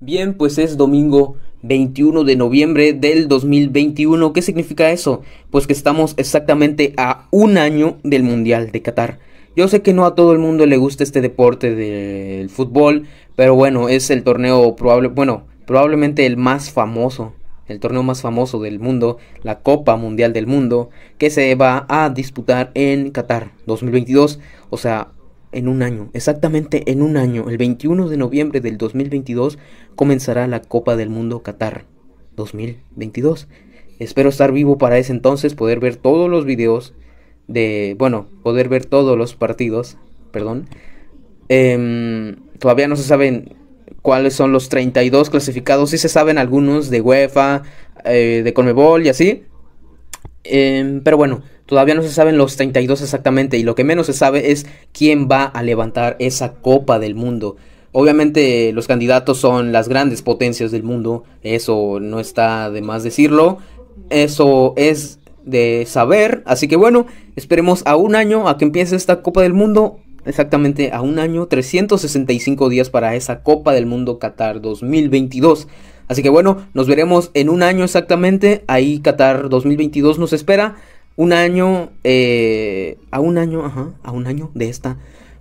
Bien, pues es domingo 21 de noviembre del 2021. ¿Qué significa eso? Pues que estamos exactamente a un año del Mundial de Qatar. Yo sé que no a todo el mundo le gusta este deporte del fútbol, pero bueno, es el torneo probable, bueno, probablemente el más famoso, el torneo más famoso del mundo, la Copa Mundial del Mundo, que se va a disputar en Qatar 2022, o sea, en un año, exactamente en un año, el 21 de noviembre del 2022, comenzará la Copa del Mundo Qatar 2022. Espero estar vivo para ese entonces, poder ver todos los videos de, bueno, poder ver todos los partidos, perdón. Em, todavía no se saben cuáles son los 32 clasificados, sí se saben algunos de UEFA, eh, de Conmebol y así. Em, pero bueno, Todavía no se saben los 32 exactamente y lo que menos se sabe es quién va a levantar esa Copa del Mundo. Obviamente los candidatos son las grandes potencias del mundo, eso no está de más decirlo, eso es de saber, así que bueno, esperemos a un año a que empiece esta Copa del Mundo, exactamente a un año, 365 días para esa Copa del Mundo Qatar 2022. Así que bueno, nos veremos en un año exactamente, ahí Qatar 2022 nos espera un año, eh, a un año, ajá, a un año de esta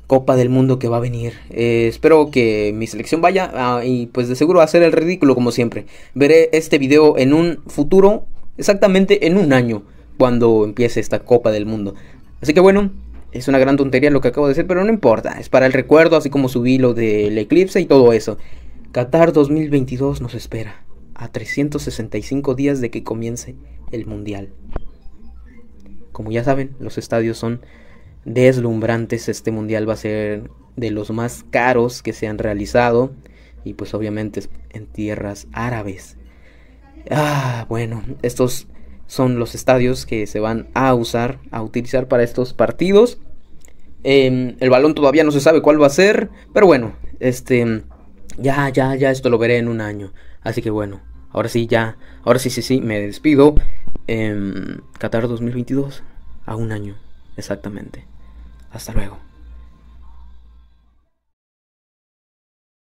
Copa del Mundo que va a venir. Eh, espero que mi selección vaya ah, y pues de seguro va a ser el ridículo como siempre. Veré este video en un futuro, exactamente en un año, cuando empiece esta Copa del Mundo. Así que bueno, es una gran tontería lo que acabo de decir, pero no importa, es para el recuerdo, así como subí lo del eclipse y todo eso. Qatar 2022 nos espera, a 365 días de que comience el Mundial. Como ya saben, los estadios son deslumbrantes. Este mundial va a ser de los más caros que se han realizado. Y pues obviamente en tierras árabes. Ah, bueno, estos son los estadios que se van a usar, a utilizar para estos partidos. Em, el balón todavía no se sabe cuál va a ser, pero bueno, este, ya, ya, ya, esto lo veré en un año. Así que bueno, ahora sí, ya, ahora sí, sí, sí, me despido en Qatar 2022, a un año exactamente. Hasta luego.